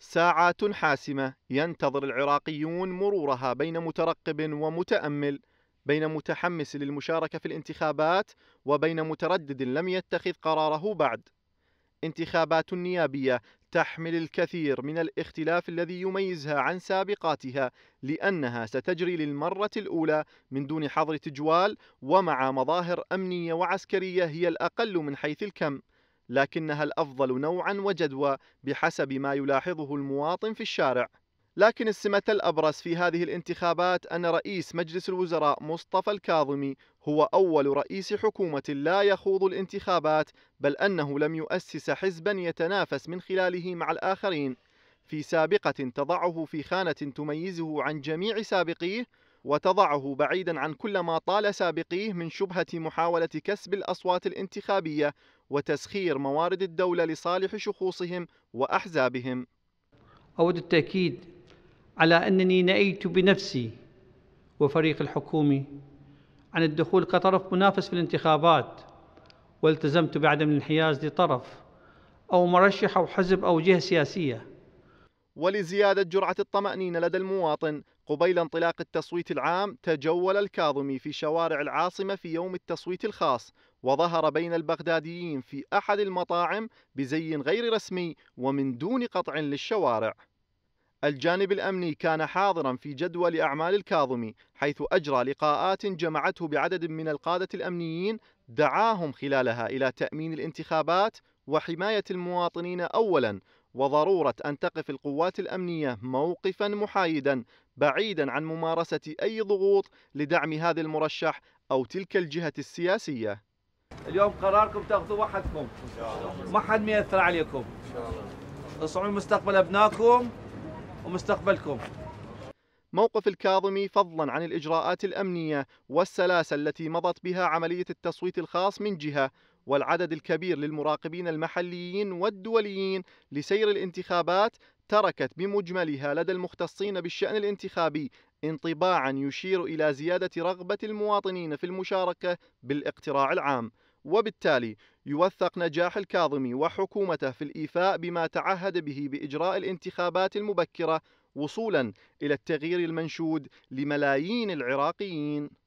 ساعات حاسمة ينتظر العراقيون مرورها بين مترقب ومتأمل بين متحمس للمشاركة في الانتخابات وبين متردد لم يتخذ قراره بعد انتخابات نيابية تحمل الكثير من الاختلاف الذي يميزها عن سابقاتها لأنها ستجري للمرة الأولى من دون حظر تجوال ومع مظاهر أمنية وعسكرية هي الأقل من حيث الكم لكنها الأفضل نوعا وجدوى بحسب ما يلاحظه المواطن في الشارع لكن السمة الأبرز في هذه الانتخابات أن رئيس مجلس الوزراء مصطفى الكاظمي هو أول رئيس حكومة لا يخوض الانتخابات بل أنه لم يؤسس حزبا يتنافس من خلاله مع الآخرين في سابقة تضعه في خانة تميزه عن جميع سابقيه وتضعه بعيدا عن كل ما طال سابقيه من شبهة محاولة كسب الأصوات الانتخابية وتسخير موارد الدولة لصالح شخوصهم وأحزابهم أود التأكيد على أنني نأيت بنفسي وفريق الحكومي عن الدخول كطرف منافس في الانتخابات والتزمت بعدم الانحياز لطرف أو مرشح أو حزب أو جهة سياسية ولزيادة جرعة الطمأنينة لدى المواطن قبيل انطلاق التصويت العام تجول الكاظمي في شوارع العاصمة في يوم التصويت الخاص وظهر بين البغداديين في أحد المطاعم بزي غير رسمي ومن دون قطع للشوارع الجانب الأمني كان حاضرا في جدول أعمال الكاظمي حيث أجرى لقاءات جمعته بعدد من القادة الأمنيين دعاهم خلالها إلى تأمين الانتخابات وحماية المواطنين أولا وضرورة أن تقف القوات الأمنية موقفا محايدا بعيدا عن ممارسة أي ضغوط لدعم هذا المرشح أو تلك الجهة السياسية اليوم قراركم تأخذوا وحدكم ما حد ما ياثر عليكم تصعون مستقبل ابنائكم ومستقبلكم موقف الكاظمي فضلا عن الاجراءات الامنيه والسلاسه التي مضت بها عمليه التصويت الخاص من جهه والعدد الكبير للمراقبين المحليين والدوليين لسير الانتخابات تركت بمجملها لدى المختصين بالشأن الانتخابي انطباعا يشير إلى زيادة رغبة المواطنين في المشاركة بالاقتراع العام وبالتالي يوثق نجاح الكاظمي وحكومته في الإيفاء بما تعهد به بإجراء الانتخابات المبكرة وصولا إلى التغيير المنشود لملايين العراقيين